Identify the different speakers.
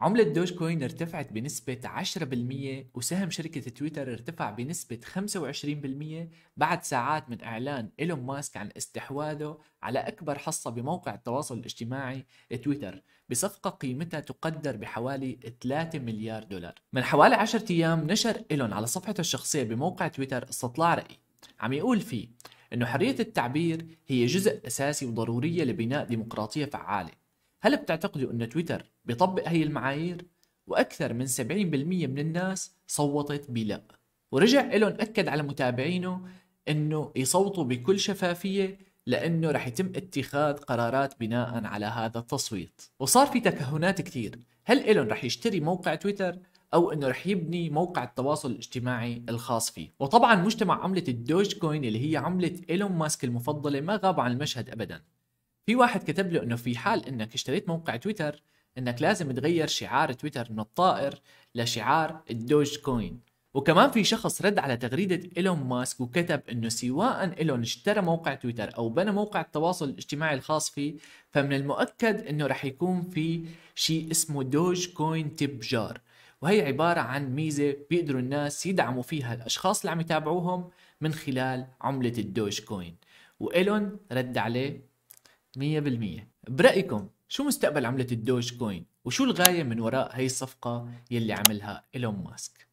Speaker 1: عملة دوج كوين ارتفعت بنسبة 10% وسهم شركة تويتر ارتفع بنسبة 25% بعد ساعات من إعلان إيلون ماسك عن استحواذه على أكبر حصة بموقع التواصل الاجتماعي تويتر بصفقة قيمتها تقدر بحوالي 3 مليار دولار من حوالي 10 أيام نشر إيلون على صفحته الشخصية بموقع تويتر استطلاع رأي عم يقول فيه أنه حرية التعبير هي جزء أساسي وضرورية لبناء ديمقراطية فعالة هل بتعتقدوا أن تويتر بيطبق هي المعايير؟ وأكثر من 70% من الناس صوتت بلا ورجع إلون أكد على متابعينه أنه يصوتوا بكل شفافية لأنه رح يتم اتخاذ قرارات بناء على هذا التصويت وصار في تكهنات كتير هل إيلون رح يشتري موقع تويتر او انه رح يبني موقع التواصل الاجتماعي الخاص فيه وطبعا مجتمع عملة الدوج كوين اللي هي عملة ايلون ماسك المفضلة ما غاب عن المشهد ابدا في واحد كتب له انه في حال انك اشتريت موقع تويتر انك لازم تغير شعار تويتر من الطائر لشعار الدوج كوين وكمان في شخص رد على تغريدة إيلون ماسك وكتب إنه سواء إيلون اشترى موقع تويتر أو بنى موقع التواصل الاجتماعي الخاص فيه فمن المؤكد إنه رح يكون في شيء اسمه دوج كوين تيب جار وهي عبارة عن ميزة بيقدروا الناس يدعموا فيها الأشخاص اللي عم يتابعوهم من خلال عملة الدوج كوين وإيلون رد عليه مية بالمية برأيكم شو مستقبل عملة الدوج كوين وشو الغاية من وراء هي الصفقة يلي عملها إيلون ماسك